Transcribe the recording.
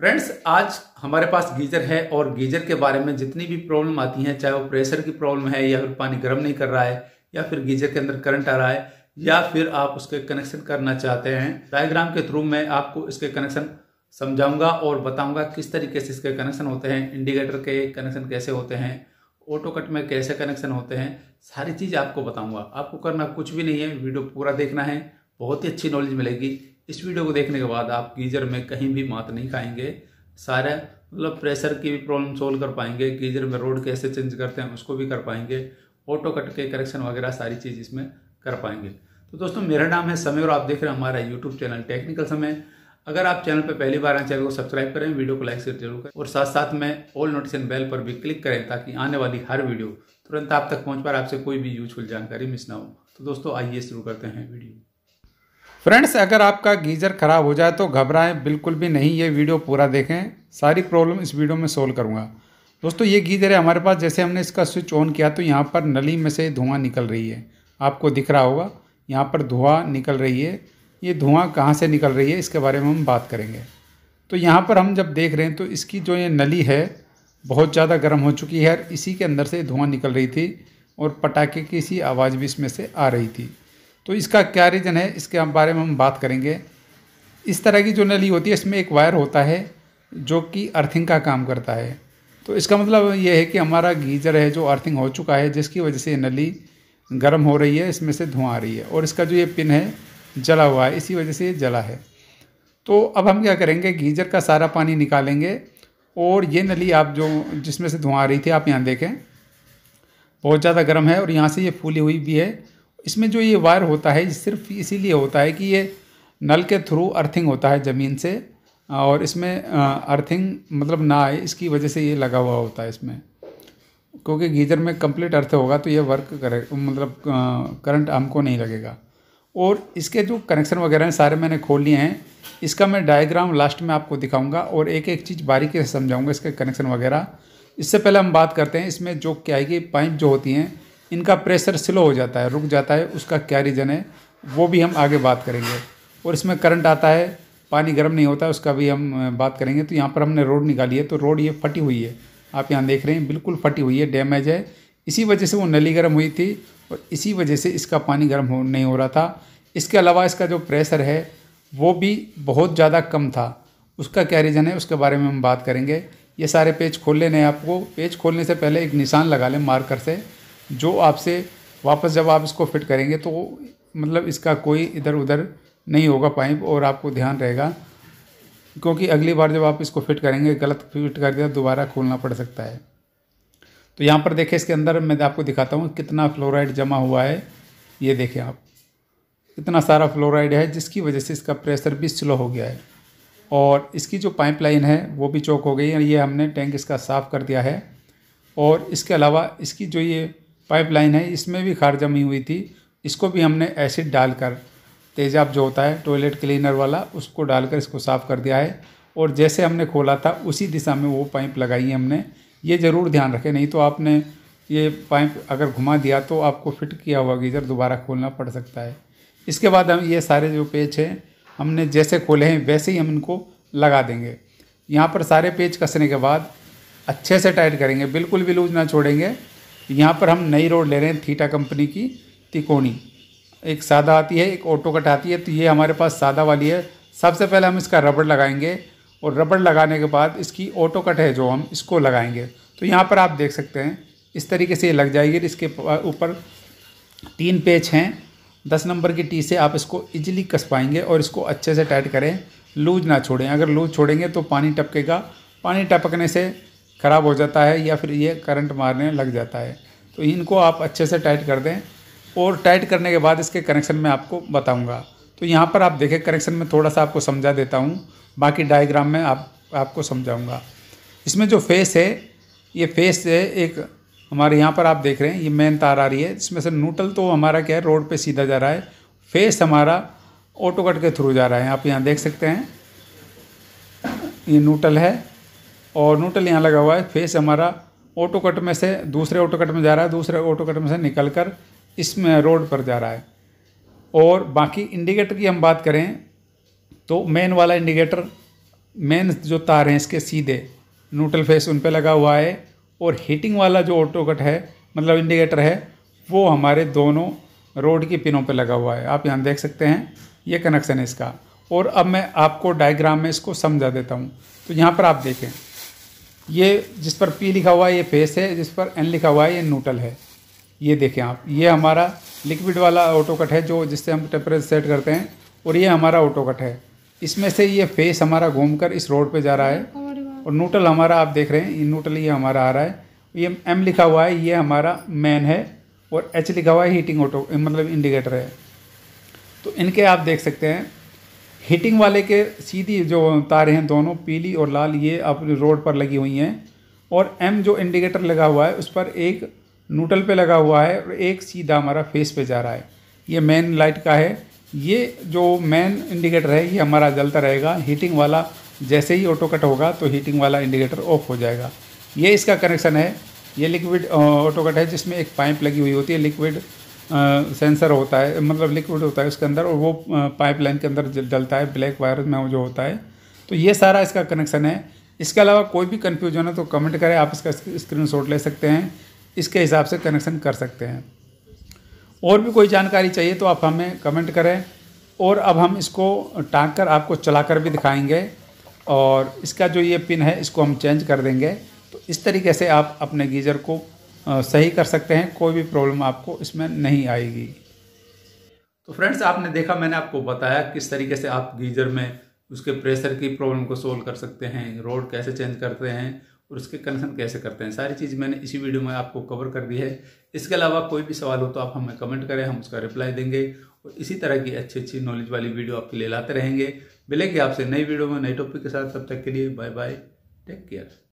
friends आज हमारे पास geyser है और गीजर के बारे में जितनी भी प्रॉब्लम आती हैं चाहे वो प्रेशर की प्रॉब्लम है या फिर पानी गर्म नहीं कर रहा है या फिर गीजर के अंदर करंट आ रहा है या फिर आप उसके कनेक्शन करना चाहते हैं डायग्राम के थ्रू मैं आपको इसके कनेक्शन समझाऊंगा और बताऊंगा किस तरीके से इसके कनेक्शन होते हैं इंडिकेटर के कनेक्शन कैसे होते हैं ऑटो कट में कैसे कनेक्शन होते हैं सारी चीज़ आपको बताऊंगा आपको करना कुछ भी नहीं है वीडियो पूरा देखना है बहुत ही अच्छी नॉलेज मिलेगी इस वीडियो को देखने के बाद आप गीजर में कहीं भी मात नहीं खाएंगे सारे मतलब प्रेशर की भी प्रॉब्लम सोल्व कर पाएंगे गीजर में रोड कैसे चेंज करते हैं उसको भी कर पाएंगे ऑटो कट के करेक्शन वगैरह सारी चीज़ इसमें कर पाएंगे तो दोस्तों मेरा नाम है समय और आप देख रहे हैं हमारा यूट्यूब चैनल टेक्निकल समय अगर आप चैनल पर पहली बार आए चैनल को सब्सक्राइब करें वीडियो को लाइक शेयर जरूर करें और साथ साथ में ऑल नोटिफिकेशन बेल पर भी क्लिक करें ताकि आने वाली हर वीडियो तुरंत आप तक पहुँच पाए आपसे कोई भी यूजफुल जानकारी मिस ना हो तो दोस्तों आइए शुरू करते हैं वीडियो फ्रेंड्स अगर आपका गीज़र ख़राब हो जाए तो घबराएं बिल्कुल भी नहीं ये वीडियो पूरा देखें सारी प्रॉब्लम इस वीडियो में सोल्व करूँगा दोस्तों ये गीज़र है हमारे पास जैसे हमने इसका स्विच ऑन किया तो यहाँ पर नली में से धुआं निकल रही है आपको दिख रहा होगा यहाँ पर धुआं निकल रही है ये धुआं कहाँ से निकल रही है इसके बारे में हम बात करेंगे तो यहाँ पर हम जब देख रहे हैं तो इसकी जो ये नली है बहुत ज़्यादा गर्म हो चुकी है इसी के अंदर से धुआँ निकल रही थी और पटाखे की सी आवाज़ भी इसमें से आ रही थी तो इसका क्या रीज़न है इसके हम बारे में हम बात करेंगे इस तरह की जो नली होती है इसमें एक वायर होता है जो कि अर्थिंग का काम करता है तो इसका मतलब यह है कि हमारा गीजर है जो अर्थिंग हो चुका है जिसकी वजह से ये नली गर्म हो रही है इसमें से धुआं आ रही है और इसका जो ये पिन है जला हुआ है इसी वजह से ये जला है तो अब हम क्या करेंगे गीजर का सारा पानी निकालेंगे और ये नली आप जो जिसमें से धुआं आ रही थी आप यहाँ देखें बहुत ज़्यादा गर्म है और यहाँ से ये फूली हुई भी है इसमें जो ये वायर होता है सिर्फ इसीलिए होता है कि ये नल के थ्रू अर्थिंग होता है ज़मीन से और इसमें अर्थिंग मतलब ना आए इसकी वजह से ये लगा हुआ होता है इसमें क्योंकि गीजर में कंप्लीट अर्थ होगा तो ये वर्क करे मतलब करंट हमको नहीं लगेगा और इसके जो कनेक्शन वगैरह हैं सारे मैंने खोल लिए हैं इसका मैं डायग्राम लास्ट में आपको दिखाऊंगा और एक एक चीज़ बारीकी से समझाऊंगा इसके कनेक्शन वगैरह इससे पहले हम बात करते हैं इसमें जो क्या है कि पाइप जो होती हैं इनका प्रेशर स्लो हो जाता है रुक जाता है उसका क्या रीज़न है वो भी हम आगे बात करेंगे और इसमें करंट आता है पानी गर्म नहीं होता है उसका भी हम बात करेंगे तो यहाँ पर हमने रोड निकाली है तो रोड ये फटी हुई है आप यहाँ देख रहे हैं बिल्कुल फटी हुई है डैमेज है इसी वजह से वो नली गर्म हुई थी और इसी वजह से इसका पानी गर्म हो नहीं हो रहा था इसके अलावा इसका जो प्रेशर है वो भी बहुत ज़्यादा कम था उसका क्या रीज़न है उसके बारे में हम बात करेंगे ये सारे पेज खोल लेने आपको पेज खोलने से पहले एक निशान लगा लें मार्कर से जो आपसे वापस जब आप इसको फिट करेंगे तो मतलब इसका कोई इधर उधर नहीं होगा पाइप और आपको ध्यान रहेगा क्योंकि अगली बार जब आप इसको फिट करेंगे गलत फिट कर दिया दोबारा खोलना पड़ सकता है तो यहाँ पर देखें इसके अंदर मैं आपको दिखाता हूँ कितना फ्लोराइड जमा हुआ है ये देखें आप इतना सारा फ्लोराइड है जिसकी वजह से इसका प्रेशर भी स्लो हो गया है और इसकी जो पाइपलाइन है वो भी चौक हो गई है ये हमने टैंक इसका साफ़ कर दिया है और इसके अलावा इसकी जो ये पाइपलाइन है इसमें भी खार जमी हुई थी इसको भी हमने एसिड डालकर तेज़ाब जो होता है टॉयलेट क्लीनर वाला उसको डालकर इसको साफ़ कर दिया है और जैसे हमने खोला था उसी दिशा में वो पाइप लगाई है हमने ये ज़रूर ध्यान रखें नहीं तो आपने ये पाइप अगर घुमा दिया तो आपको फिट किया हुआ गीज़र दोबारा खोलना पड़ सकता है इसके बाद हम ये सारे जो पेच हैं हमने जैसे खोले हैं वैसे ही हम इनको लगा देंगे यहाँ पर सारे पेच कसने के बाद अच्छे से टाइट करेंगे बिल्कुल भी लूज ना छोड़ेंगे यहाँ पर हम नई रोड ले रहे हैं थीटा कंपनी की तिकोणी एक सादा आती है एक ऑटो कट आती है तो ये हमारे पास सादा वाली है सबसे पहले हम इसका रबड़ लगाएंगे और रबड़ लगाने के बाद इसकी ऑटो कट है जो हम इसको लगाएंगे तो यहाँ पर आप देख सकते हैं इस तरीके से ये लग जाएगी इसके ऊपर तीन पेच हैं दस नंबर की टी से आप इसको इजिली कस पाएंगे और इसको अच्छे से टाइट करें लूज ना छोड़ें अगर लूज छोड़ेंगे तो पानी टपकेगा पानी टपकने से ख़राब हो जाता है या फिर ये करंट मारने लग जाता है तो इनको आप अच्छे से टाइट कर दें और टाइट करने के बाद इसके कनेक्शन में आपको बताऊँगा तो यहाँ पर आप देखें कनेक्शन में थोड़ा सा आपको समझा देता हूँ बाकी डायग्राम में आप आपको समझाऊँगा इसमें जो फेस है ये फेस है एक हमारे यहाँ पर आप देख रहे हैं ये मेन तार आ रही है इसमें से नूटल तो हमारा क्या है रोड पे सीधा जा रहा है फेस हमारा ऑटो कट के थ्रू जा रहा है आप यहाँ देख सकते हैं ये नूटल है और नूटल यहाँ लगा हुआ है फेस हमारा ऑटो कट में से दूसरे ऑटो कट में जा रहा है दूसरे ऑटो कट में से निकल कर इसमें रोड पर जा रहा है और बाकी इंडिकेटर की हम बात करें तो मेन वाला इंडिकेटर मेन जो तार हैं इसके सीधे न्यूट्रल फेस उन पर लगा हुआ है और हीटिंग वाला जो ऑटो कट है मतलब इंडिकेटर है वो हमारे दोनों रोड की पिनों पर लगा हुआ है आप यहाँ देख सकते हैं ये कनेक्शन है इसका और अब मैं आपको डायग्राम में इसको समझा देता हूँ तो यहाँ पर आप देखें ये जिस पर पी लिखा हुआ है ये फेस है जिस पर एन लिखा हुआ है ये नूटल है ये देखें आप ये हमारा लिक्विड वाला ऑटो कट है जो जिससे हम टेम्परेचर सेट करते हैं और ये हमारा ऑटो कट है इसमें से ये फेस हमारा घूमकर इस रोड पे जा रहा है और नूटल हमारा आप देख रहे हैं ये नूटल ये हमारा आ रहा है ये एम लिखा हुआ है ये हमारा मैन है और एच लिखा हुआ है हीटिंग ऑटो मतलब इंडिकेटर है तो इनके आप देख सकते हैं हीटिंग वाले के सीधी जो तारे हैं दोनों पीली और लाल ये अपनी रोड पर लगी हुई हैं और एम जो इंडिकेटर लगा हुआ है उस पर एक नूटल पे लगा हुआ है और एक सीधा हमारा फेस पे जा रहा है ये मेन लाइट का है ये जो मेन इंडिकेटर है ये हमारा जलता रहेगा हीटिंग वाला जैसे ही ऑटो कट होगा तो हीटिंग वाला इंडिकेटर ऑफ हो जाएगा ये इसका कनेक्शन है ये लिक्विड ऑटो कट है जिसमें एक पाइप लगी हुई होती है लिक्विड सेंसर होता है मतलब लिक्विड होता है उसके अंदर और वो पाइपलाइन के अंदर डलता है ब्लैक वायर में जो होता है तो ये सारा इसका कनेक्शन है इसके अलावा कोई भी कन्फ्यूजन है तो कमेंट करें आप इसका स्क्रीन ले सकते हैं इसके हिसाब से कनेक्शन कर सकते हैं और भी कोई जानकारी चाहिए तो आप हमें कमेंट करें और अब हम इसको टाँग कर आपको चला कर भी दिखाएंगे और इसका जो ये पिन है इसको हम चेंज कर देंगे तो इस तरीके से आप अपने गीज़र को सही कर सकते हैं कोई भी प्रॉब्लम आपको इसमें नहीं आएगी तो फ्रेंड्स आपने देखा मैंने आपको बताया किस तरीके से आप गीजर में उसके प्रेशर की प्रॉब्लम को सोल्व कर सकते हैं रोड कैसे चेंज करते हैं और उसके कनेक्शन कैसे करते हैं सारी चीज़ मैंने इसी वीडियो में आपको कवर कर दी है इसके अलावा कोई भी सवाल हो तो आप हमें कमेंट करें हम उसका रिप्लाई देंगे और इसी तरह की अच्छी अच्छी नॉलेज वाली वीडियो आपके लिए लाते रहेंगे मिलेंगे आपसे नई वीडियो में नए टॉपिक के साथ तब तक के लिए बाय बाय टेक केयर